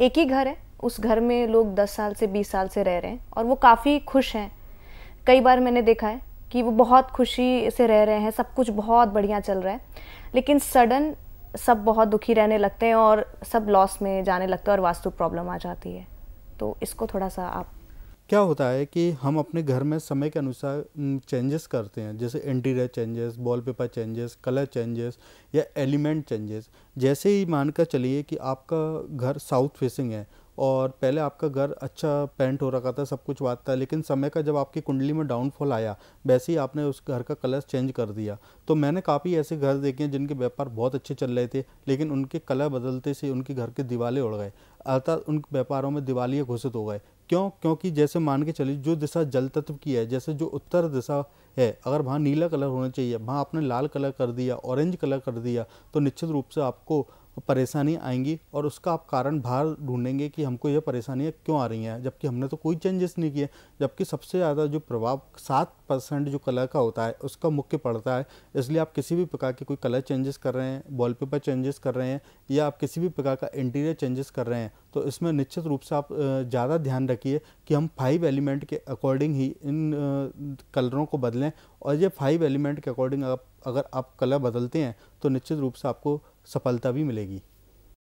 एक ही घर है उस घर में लोग दस साल से बीस साल से रह रहे हैं और वो काफ़ी खुश हैं कई बार मैंने देखा है कि वो बहुत खुशी से रह रहे हैं सब कुछ बहुत बढ़िया चल रहा है लेकिन सडन सब बहुत दुखी रहने लगते हैं और सब लॉस में जाने लगते हैं और वास्तु प्रॉब्लम आ जाती है तो इसको थोड़ा सा आप क्या होता है कि हम अपने घर में समय के अनुसार चेंजेस करते हैं जैसे interior changes wall paper changes colour changes या एलिमेंट चेंजेस जैसे ही मानकर चलिए कि आपका घर साउथ फेसिंग है और पहले आपका घर अच्छा पेंट हो रखा था सब कुछ बात था लेकिन समय का जब आपकी कुंडली में डाउनफॉल आया वैसे ही आपने उस घर का कलर चेंज कर दिया तो मैंने काफ़ी ऐसे घर देखे हैं जिनके व्यापार बहुत अच्छे चल रहे थे लेकिन उनके कलर बदलते से उनके घर के दिवाले उड़ गए अर्थात उन व्यापारों में दिवालिया घोषित हो गए क्यों क्योंकि जैसे मान के चलिए जो दिशा जल तत्व की है जैसे जो उत्तर दिशा है अगर वहाँ नीला कलर होना चाहिए वहाँ आपने लाल कलर कर दिया ऑरेंज कलर कर दिया तो निश्चित रूप से आपको परेशानी आएंगी और उसका आप कारण बाहर ढूंढेंगे कि हमको ये परेशानियाँ क्यों आ रही हैं जबकि हमने तो कोई चेंजेस नहीं किए जबकि सबसे ज़्यादा जो प्रभाव सात परसेंट जो कलर का होता है उसका मुख्य पड़ता है इसलिए आप किसी भी प्रकार के कोई कलर चेंजेस कर रहे हैं वॉलपेपर चेंजेस कर रहे हैं या आप किसी भी प्रकार का इंटीरियर चेंजेस कर रहे हैं तो इसमें निश्चित रूप से आप ज़्यादा ध्यान रखिए कि हम फाइव एलिमेंट के अकॉर्डिंग ही इन कलरों को बदलें और ये फाइव एलिमेंट के अकॉर्डिंग आप अगर आप कलर बदलते हैं तो निश्चित रूप से आपको सफलता भी मिलेगी